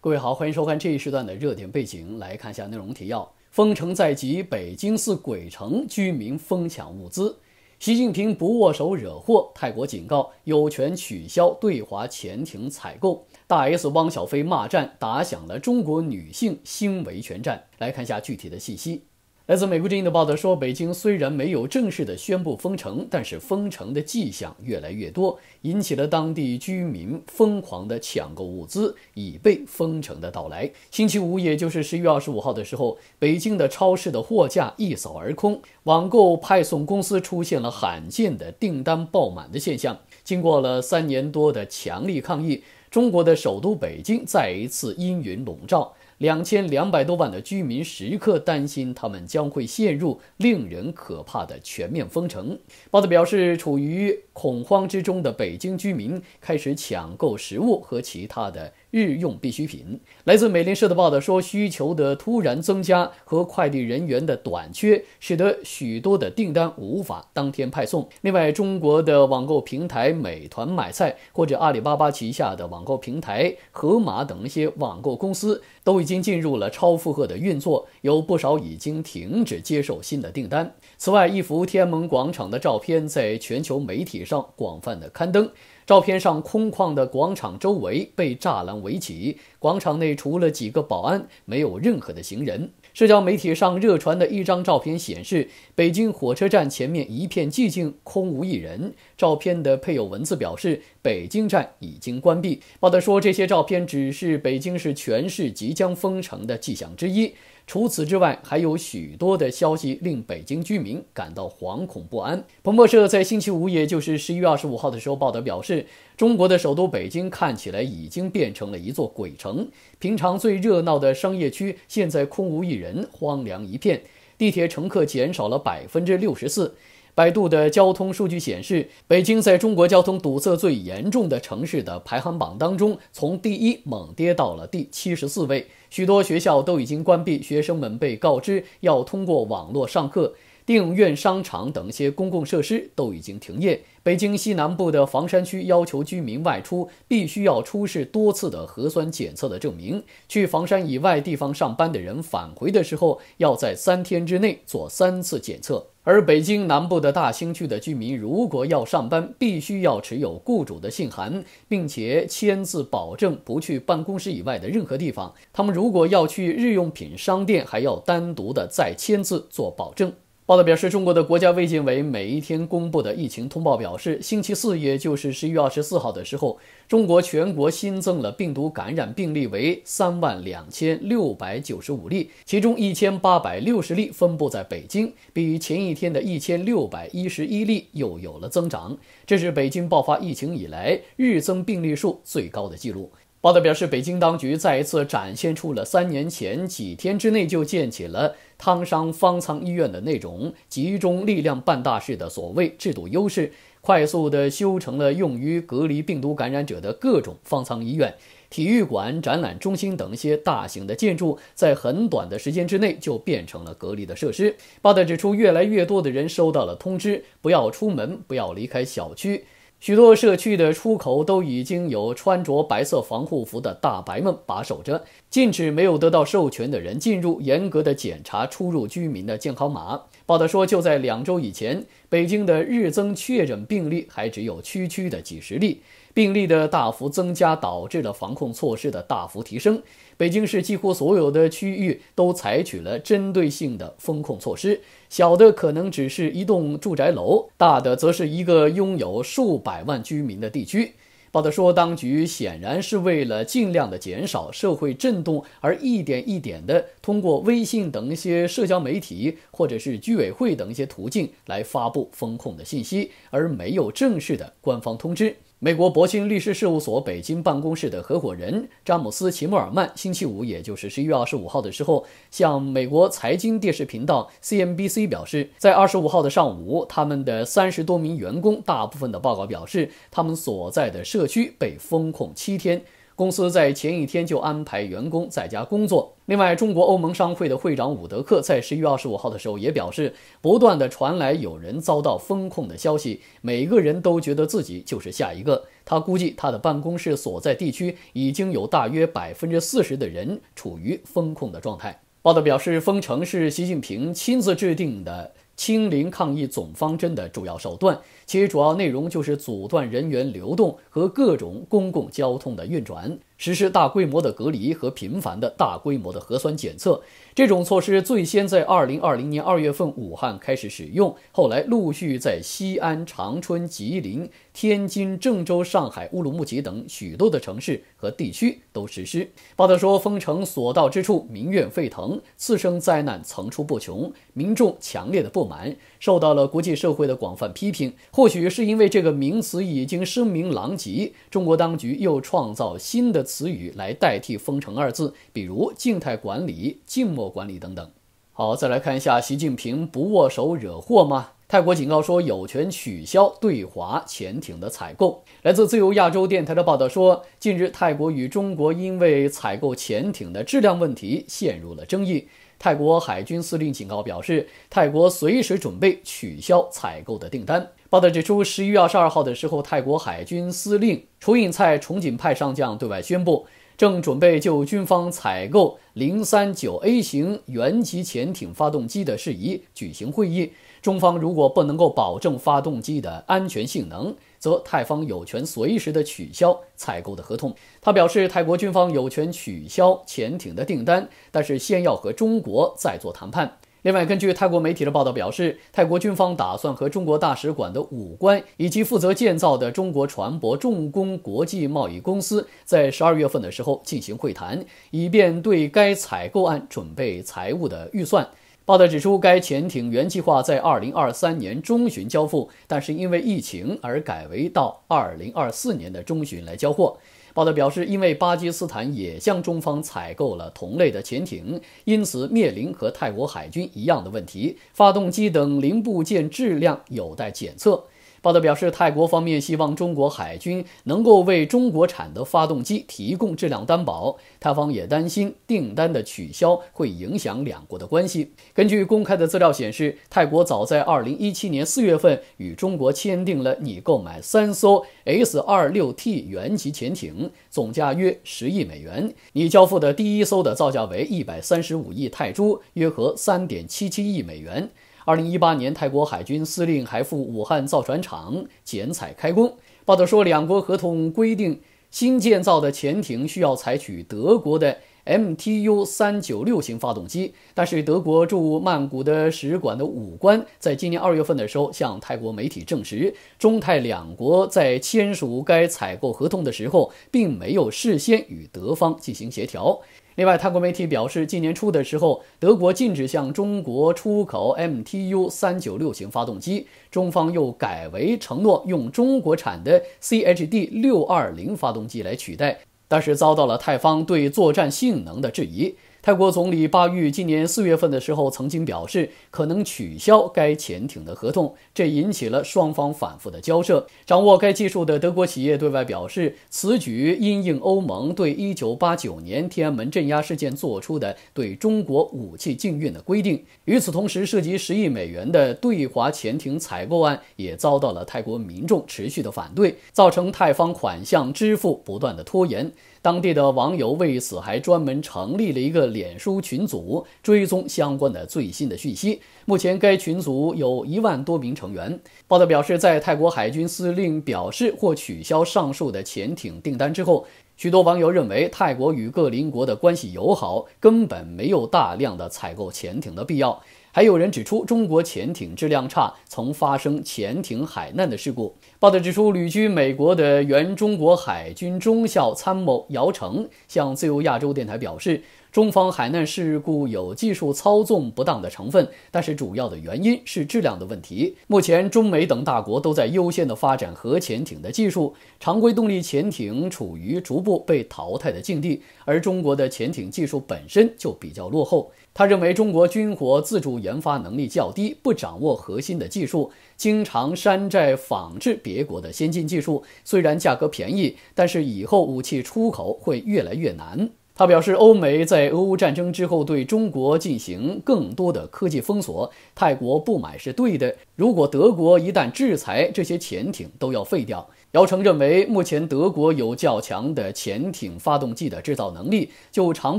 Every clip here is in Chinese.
各位好，欢迎收看这一时段的热点背景。来看一下内容提要：封城在即，北京似鬼城，居民疯抢物资；习近平不握手惹祸，泰国警告有权取消对华潜艇采购；大 S 汪小菲骂战打响了，中国女性新维权战。来看一下具体的信息。来自美国之音的报道说，北京虽然没有正式的宣布封城，但是封城的迹象越来越多，引起了当地居民疯狂的抢购物资，以备封城的到来。星期五，也就是十月二十五号的时候，北京的超市的货架一扫而空，网购派送公司出现了罕见的订单爆满的现象。经过了三年多的强力抗疫，中国的首都北京再一次阴云笼罩。两千两百多万的居民时刻担心，他们将会陷入令人可怕的全面封城。报道表示，处于恐慌之中的北京居民开始抢购食物和其他的。日用必需品。来自美联社的报道说，需求的突然增加和快递人员的短缺，使得许多的订单无法当天派送。另外，中国的网购平台美团买菜或者阿里巴巴旗下的网购平台盒马等一些网购公司，都已经进入了超负荷的运作，有不少已经停止接受新的订单。此外，一幅天安门广场的照片在全球媒体上广泛的刊登。照片上空旷的广场周围被栅栏围起，广场内除了几个保安，没有任何的行人。社交媒体上热传的一张照片显示，北京火车站前面一片寂静，空无一人。照片的配有文字表示，北京站已经关闭。报道说，这些照片只是北京市全市即将封城的迹象之一。除此之外，还有许多的消息令北京居民感到惶恐不安。彭博社在星期五，也就是十一月二十五号的时候报道表示，中国的首都北京看起来已经变成了一座鬼城。平常最热闹的商业区现在空无一人，荒凉一片。地铁乘客减少了百分之六十四。百度的交通数据显示，北京在中国交通堵塞最严重的城市的排行榜当中，从第一猛跌到了第七十四位。许多学校都已经关闭，学生们被告知要通过网络上课。电影院、商场等一些公共设施都已经停业。北京西南部的房山区要求居民外出必须要出示多次的核酸检测的证明。去房山以外地方上班的人返回的时候，要在三天之内做三次检测。而北京南部的大兴区的居民，如果要上班，必须要持有雇主的信函，并且签字保证不去办公室以外的任何地方。他们如果要去日用品商店，还要单独的再签字做保证。报道表示，中国的国家卫健委每一天公布的疫情通报表示，星期四，也就是十一月二十四号的时候，中国全国新增了病毒感染病例为三万两千六百九十五例，其中一千八百六十例分布在北京，比前一天的一千六百一十一例又有了增长，这是北京爆发疫情以来日增病例数最高的记录。报道表示，北京当局再一次展现出了三年前几天之内就建起了汤山方舱医院的那种集中力量办大事的所谓制度优势，快速的修成了用于隔离病毒感染者的各种方舱医院、体育馆、展览中心等一些大型的建筑，在很短的时间之内就变成了隔离的设施。报道指出，越来越多的人收到了通知，不要出门，不要离开小区。许多社区的出口都已经有穿着白色防护服的大白们把守着，禁止没有得到授权的人进入，严格的检查出入居民的健康码。报道说，就在两周以前，北京的日增确诊病例还只有区区的几十例。病例的大幅增加导致了防控措施的大幅提升。北京市几乎所有的区域都采取了针对性的风控措施，小的可能只是一栋住宅楼，大的则是一个拥有数百万居民的地区。报道说，当局显然是为了尽量的减少社会震动，而一点一点的通过微信等一些社交媒体，或者是居委会等一些途径来发布风控的信息，而没有正式的官方通知。美国博兴律师事务所北京办公室的合伙人詹姆斯·齐默尔曼，星期五，也就是十一月二十五号的时候，向美国财经电视频道 CNBC 表示，在二十五号的上午，他们的三十多名员工大部分的报告表示，他们所在的社区被封控七天。公司在前一天就安排员工在家工作。另外，中国欧盟商会的会长伍德克在十一月二十五号的时候也表示，不断的传来有人遭到封控的消息，每个人都觉得自己就是下一个。他估计他的办公室所在地区已经有大约百分之四十的人处于封控的状态。报道表示，封城是习近平亲自制定的。清零抗疫总方针的主要手段，其实主要内容就是阻断人员流动和各种公共交通的运转。实施大规模的隔离和频繁的大规模的核酸检测，这种措施最先在二零二零年二月份武汉开始使用，后来陆续在西安、长春、吉林、天津、郑州、上海、乌鲁木齐等许多的城市和地区都实施。报道说，封城所到之处，民怨沸腾，次生灾难层出不穷，民众强烈的不满，受到了国际社会的广泛批评。或许是因为这个名词已经声名狼藉，中国当局又创造新的。词语来代替“封城”二字，比如静态管理、静默管理等等。好，再来看一下，习近平不握手惹祸吗？泰国警告说，有权取消对华潜艇的采购。来自自由亚洲电台的报道说，近日泰国与中国因为采购潜艇的质量问题陷入了争议。泰国海军司令警告表示，泰国随时准备取消采购的订单。报道指出，十一月二十二号的时候，泰国海军司令楚引蔡崇锦派上将对外宣布，正准备就军方采购零三九 A 型原级潜艇发动机的事宜举行会议。中方如果不能够保证发动机的安全性能，则泰方有权随时的取消采购的合同。他表示，泰国军方有权取消潜艇的订单，但是先要和中国再做谈判。另外，根据泰国媒体的报道表示，泰国军方打算和中国大使馆的武官以及负责建造的中国船舶重工国际贸易公司在十二月份的时候进行会谈，以便对该采购案准备财务的预算。报道指出，该潜艇原计划在二零二三年中旬交付，但是因为疫情而改为到二零二四年的中旬来交货。报道表示，因为巴基斯坦也向中方采购了同类的潜艇，因此面临和泰国海军一样的问题：发动机等零部件质量有待检测。报道表示，泰国方面希望中国海军能够为中国产的发动机提供质量担保。泰方也担心订单的取消会影响两国的关系。根据公开的资料显示，泰国早在2017年4月份与中国签订了拟购买三艘 S26T 原级潜艇，总价约十亿美元。拟交付的第一艘的造价为135亿泰铢，约合3.77亿美元。二零一八年，泰国海军司令还赴武汉造船厂剪彩开工。报道说，两国合同规定新建造的潜艇需要采取德国的 MTU 三九六型发动机，但是德国驻曼谷的使馆的武官在今年二月份的时候向泰国媒体证实，中泰两国在签署该采购合同的时候，并没有事先与德方进行协调。另外，泰国媒体表示，今年初的时候，德国禁止向中国出口 MTU 三九六型发动机，中方又改为承诺用中国产的 CHD 六二零发动机来取代，但是遭到了泰方对作战性能的质疑。泰国总理巴育今年四月份的时候曾经表示，可能取消该潜艇的合同，这引起了双方反复的交涉。掌握该技术的德国企业对外表示，此举因应欧盟对1989年天安门镇压事件作出的对中国武器禁运的规定。与此同时，涉及十亿美元的对华潜艇采购案也遭到了泰国民众持续的反对，造成泰方款项支付不断的拖延。当地的网友为此还专门成立了一个脸书群组，追踪相关的最新的讯息。目前该群组有一万多名成员。报道表示，在泰国海军司令表示或取消上述的潜艇订单之后，许多网友认为泰国与各邻国的关系友好，根本没有大量的采购潜艇的必要。还有人指出，中国潜艇质量差，曾发生潜艇海难的事故。报道指出，旅居美国的原中国海军中校参谋姚成向自由亚洲电台表示，中方海难事故有技术操纵不当的成分，但是主要的原因是质量的问题。目前，中美等大国都在优先的发展核潜艇的技术，常规动力潜艇处于逐步被淘汰的境地，而中国的潜艇技术本身就比较落后。他认为中国军火自主研发能力较低，不掌握核心的技术，经常山寨仿制别国的先进技术，虽然价格便宜，但是以后武器出口会越来越难。他表示，欧美在俄乌战争之后对中国进行更多的科技封锁，泰国不买是对的。如果德国一旦制裁，这些潜艇都要废掉。姚成认为，目前德国有较强的潜艇发动机的制造能力。就常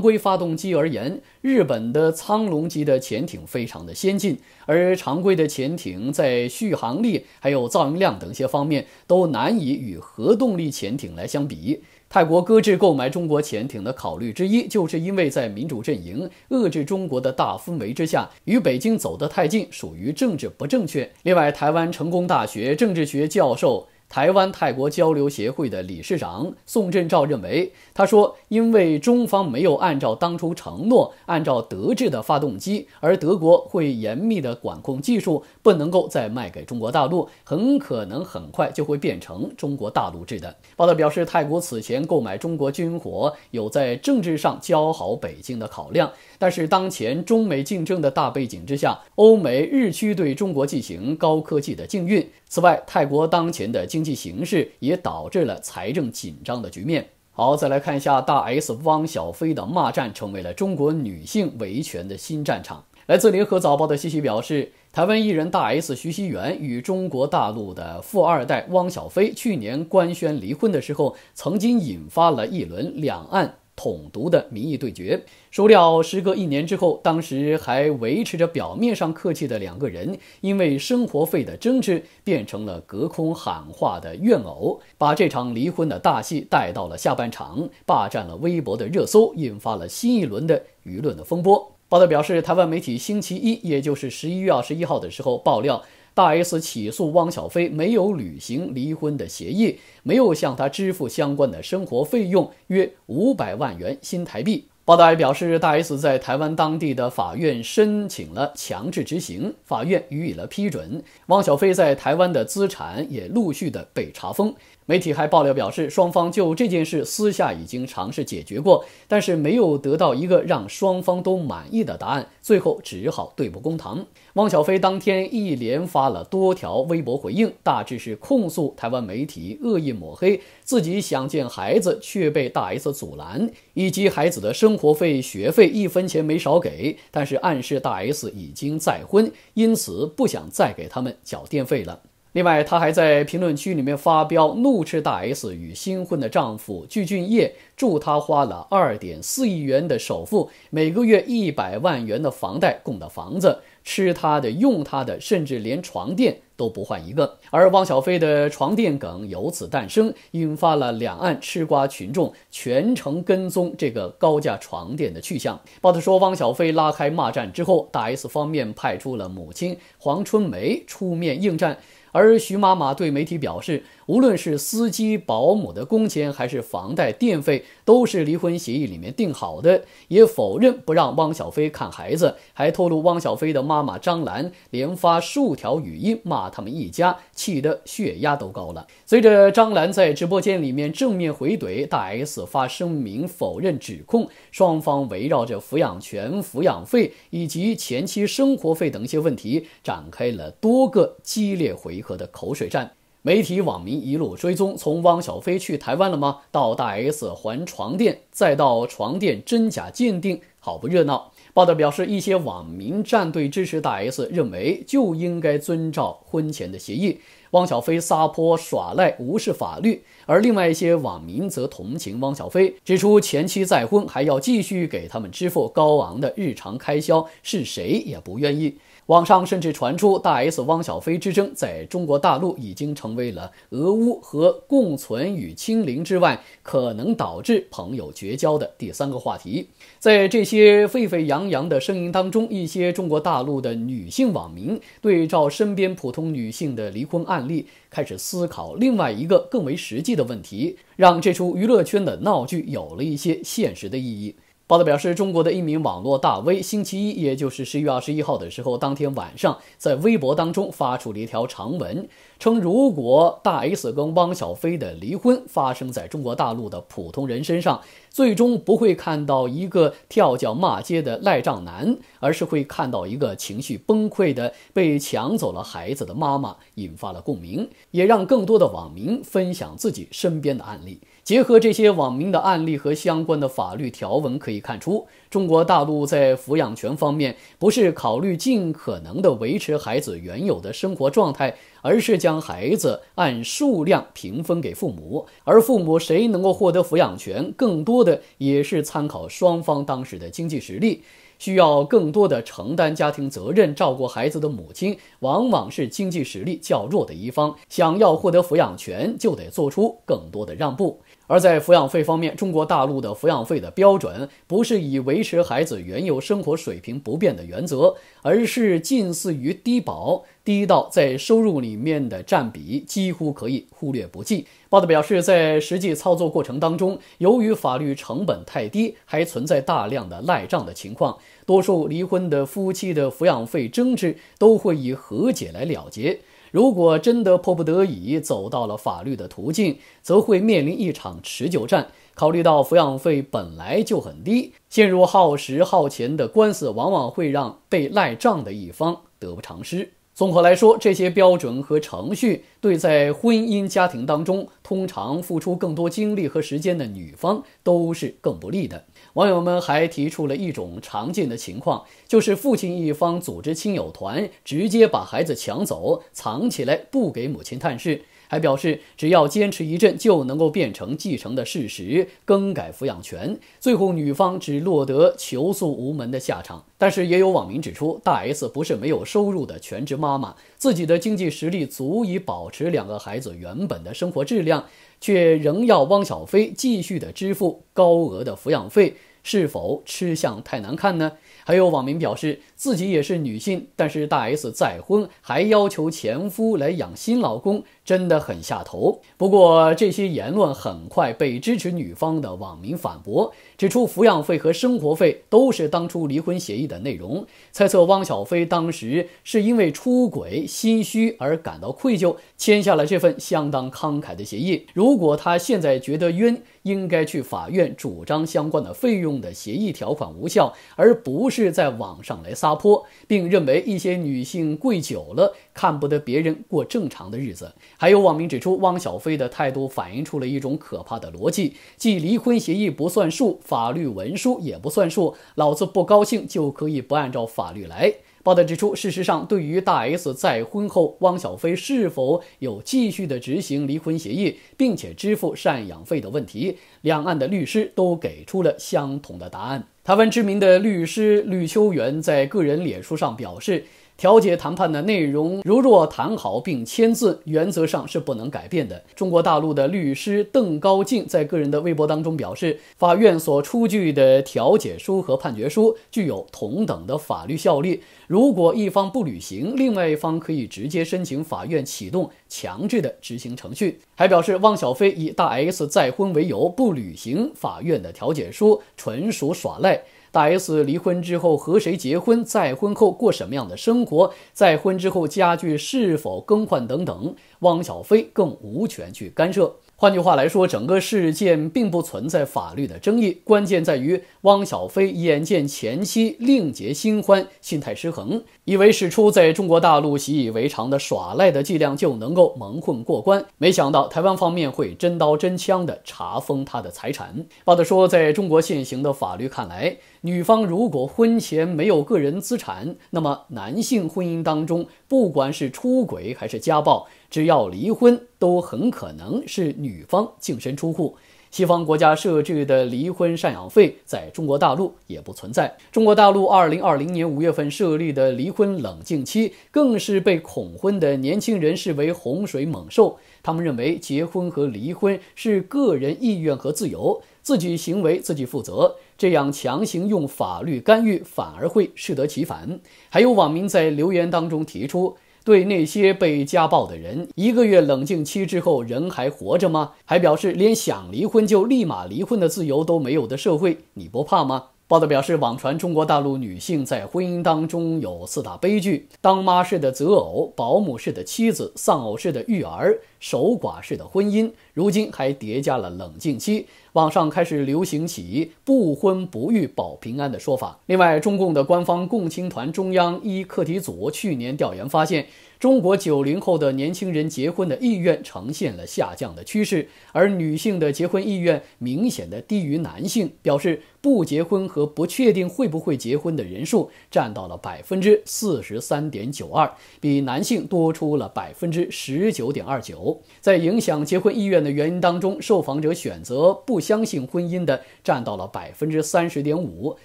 规发动机而言，日本的苍龙级的潜艇非常的先进，而常规的潜艇在续航力、还有噪音量等一些方面，都难以与核动力潜艇来相比。泰国搁置购买中国潜艇的考虑之一，就是因为在民主阵营遏制中国的大氛围之下，与北京走得太近属于政治不正确。另外，台湾成功大学政治学教授。台湾泰国交流协会的理事长宋振照认为，他说：“因为中方没有按照当初承诺，按照德制的发动机，而德国会严密的管控技术，不能够再卖给中国大陆，很可能很快就会变成中国大陆制的。”报道表示，泰国此前购买中国军火有在政治上交好北京的考量，但是当前中美竞争的大背景之下，欧美日趋对中国进行高科技的禁运。此外，泰国当前的经经济形势也导致了财政紧张的局面。好，再来看一下大 S 汪小菲的骂战，成为了中国女性维权的新战场。来自联合早报的西西表示，台湾艺人大 S 徐熙媛与中国大陆的富二代汪小菲去年官宣离婚的时候，曾经引发了一轮两岸。统独的民意对决，孰料时隔一年之后，当时还维持着表面上客气的两个人，因为生活费的争执，变成了隔空喊话的怨偶，把这场离婚的大戏带到了下半场，霸占了微博的热搜，引发了新一轮的舆论的风波。报道表示，台湾媒体星期一，也就是十一月二十一号的时候爆料。大 S 起诉汪小菲没有履行离婚的协议，没有向他支付相关的生活费用约五百万元新台币。报道还表示，大 S 在台湾当地的法院申请了强制执行，法院予以了批准。汪小菲在台湾的资产也陆续的被查封。媒体还爆料表示，双方就这件事私下已经尝试解决过，但是没有得到一个让双方都满意的答案，最后只好对簿公堂。汪小菲当天一连发了多条微博回应，大致是控诉台湾媒体恶意抹黑，自己想见孩子却被大 S 阻拦，以及孩子的生活费、学费一分钱没少给，但是暗示大 S 已经再婚，因此不想再给他们缴电费了。另外，她还在评论区里面发飙，怒斥大 S 与新婚的丈夫具俊晔祝他花了二点四亿元的首付，每个月一百万元的房贷供的房子，吃他的，用他的，甚至连床垫都不换一个。而汪小菲的床垫梗由此诞生，引发了两岸吃瓜群众全程跟踪这个高价床垫的去向。报道说，汪小菲拉开骂战之后，大 S 方面派出了母亲黄春梅出面应战。而徐妈妈对媒体表示，无论是司机、保姆的工钱，还是房贷、电费。都是离婚协议里面定好的，也否认不让汪小菲看孩子，还透露汪小菲的妈妈张兰连发数条语音骂他们一家，气得血压都高了。随着张兰在直播间里面正面回怼，大 S 发声明否认指控，双方围绕着抚养权、抚养费以及前期生活费等一些问题，展开了多个激烈回合的口水战。媒体网民一路追踪，从汪小菲去台湾了吗？到大 S 还床垫，再到床垫真假鉴定，好不热闹。报道表示，一些网民站队支持大 S，认为就应该遵照婚前的协议，汪小菲撒泼耍赖，无视法律；而另外一些网民则同情汪小菲，指出前妻再婚还要继续给他们支付高昂的日常开销，是谁也不愿意。网上甚至传出大 S 汪小菲之争在中国大陆已经成为了俄乌和共存与清零之外，可能导致朋友绝交的第三个话题。在这些沸沸扬扬的声音当中，一些中国大陆的女性网民对照身边普通女性的离婚案例，开始思考另外一个更为实际的问题，让这出娱乐圈的闹剧有了一些现实的意义。报道表示，中国的一名网络大 V 星期一，也就是十一月二十一号的时候，当天晚上在微博当中发出了一条长文，称如果大 S 跟汪小菲的离婚发生在中国大陆的普通人身上，最终不会看到一个跳脚骂街的赖账男，而是会看到一个情绪崩溃的被抢走了孩子的妈妈，引发了共鸣，也让更多的网民分享自己身边的案例。结合这些网民的案例和相关的法律条文可以看出，中国大陆在抚养权方面不是考虑尽可能的维持孩子原有的生活状态，而是将孩子按数量平分给父母。而父母谁能够获得抚养权，更多的也是参考双方当时的经济实力。需要更多的承担家庭责任、照顾孩子的母亲，往往是经济实力较弱的一方。想要获得抚养权，就得做出更多的让步。而在抚养费方面，中国大陆的抚养费的标准不是以维持孩子原有生活水平不变的原则，而是近似于低保，低到在收入里面的占比几乎可以忽略不计。报道表示，在实际操作过程当中，由于法律成本太低，还存在大量的赖账的情况。多数离婚的夫妻的抚养费争执都会以和解来了结。如果真的迫不得已走到了法律的途径，则会面临一场持久战。考虑到抚养费本来就很低，陷入耗时耗钱的官司，往往会让被赖账的一方得不偿失。综合来说，这些标准和程序对在婚姻家庭当中通常付出更多精力和时间的女方都是更不利的。网友们还提出了一种常见的情况，就是父亲一方组织亲友团，直接把孩子抢走，藏起来，不给母亲探视。还表示，只要坚持一阵，就能够变成继承的事实，更改抚养权。最后，女方只落得求诉无门的下场。但是，也有网民指出，大 S 不是没有收入的全职妈妈，自己的经济实力足以保持两个孩子原本的生活质量，却仍要汪小菲继续的支付高额的抚养费，是否吃相太难看呢？还有网民表示，自己也是女性，但是大 S 再婚还要求前夫来养新老公，真的很下头。不过这些言论很快被支持女方的网民反驳，指出抚养费和生活费都是当初离婚协议的内容。猜测汪小菲当时是因为出轨心虚而感到愧疚，签下了这份相当慷慨的协议。如果他现在觉得冤，应该去法院主张相关的费用的协议条款无效，而不是。是在网上来撒泼，并认为一些女性跪久了看不得别人过正常的日子。还有网民指出，汪小菲的态度反映出了一种可怕的逻辑：即离婚协议不算数，法律文书也不算数，老子不高兴就可以不按照法律来。报道指出，事实上，对于大 S 再婚后，汪小菲是否有继续的执行离婚协议，并且支付赡养费的问题，两岸的律师都给出了相同的答案。台湾知名的律师吕秋元在个人脸书上表示。调解谈判的内容如若谈好并签字，原则上是不能改变的。中国大陆的律师邓高进在个人的微博当中表示，法院所出具的调解书和判决书具有同等的法律效力。如果一方不履行，另外一方可以直接申请法院启动强制的执行程序。还表示，汪小菲以大 S 再婚为由不履行法院的调解书，纯属耍赖。大 S 离婚之后和谁结婚，再婚后过什么样的生活，再婚之后家具是否更换等等，汪小菲更无权去干涉。换句话来说，整个事件并不存在法律的争议，关键在于汪小菲眼见前妻另结新欢，心态失衡，以为使出在中国大陆习以为常的耍赖的伎俩就能够蒙混过关，没想到台湾方面会真刀真枪的查封他的财产。报道说，在中国现行的法律看来，女方如果婚前没有个人资产，那么男性婚姻当中，不管是出轨还是家暴，只要离婚，都很可能是女方净身出户。西方国家设置的离婚赡养费，在中国大陆也不存在。中国大陆二零二零年五月份设立的离婚冷静期，更是被恐婚的年轻人视为洪水猛兽。他们认为，结婚和离婚是个人意愿和自由，自己行为自己负责。这样强行用法律干预，反而会适得其反。还有网民在留言当中提出，对那些被家暴的人，一个月冷静期之后人还活着吗？还表示连想离婚就立马离婚的自由都没有的社会，你不怕吗？报道表示，网传中国大陆女性在婚姻当中有四大悲剧：当妈式的择偶，保姆式的妻子，丧偶式的育儿。守寡式的婚姻，如今还叠加了冷静期。网上开始流行起“不婚不育保平安”的说法。另外，中共的官方共青团中央一课题组去年调研发现，中国九零后的年轻人结婚的意愿呈现了下降的趋势，而女性的结婚意愿明显的低于男性，表示不结婚和不确定会不会结婚的人数占到了百分之四十三点九二，比男性多出了百分之十九点二九。在影响结婚意愿的原因当中，受访者选择不相信婚姻的占到了百分之三十点五，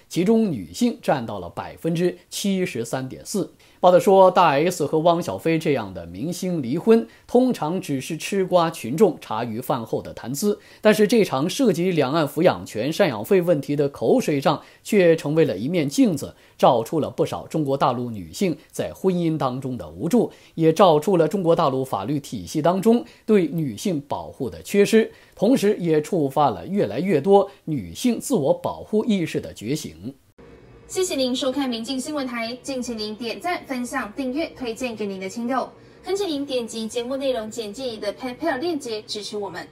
其中女性占到了百分之七十三点四。报道说，大 S 和汪小菲这样的明星离婚，通常只是吃瓜群众茶余饭后的谈资，但是这场涉及两岸抚养权、赡养费问题的口水仗，却成为了一面镜子，照出了不少中国大陆女性在婚姻当中的无助，也照出了中国大陆法律体系当中。对女性保护的缺失，同时也触发了越来越多女性自我保护意识的觉醒。谢谢您收看民进新闻台，敬请您点赞、分享、订阅、推荐给您的亲友，恳请您点击节目内容简介的 PayPal 链接支持我们。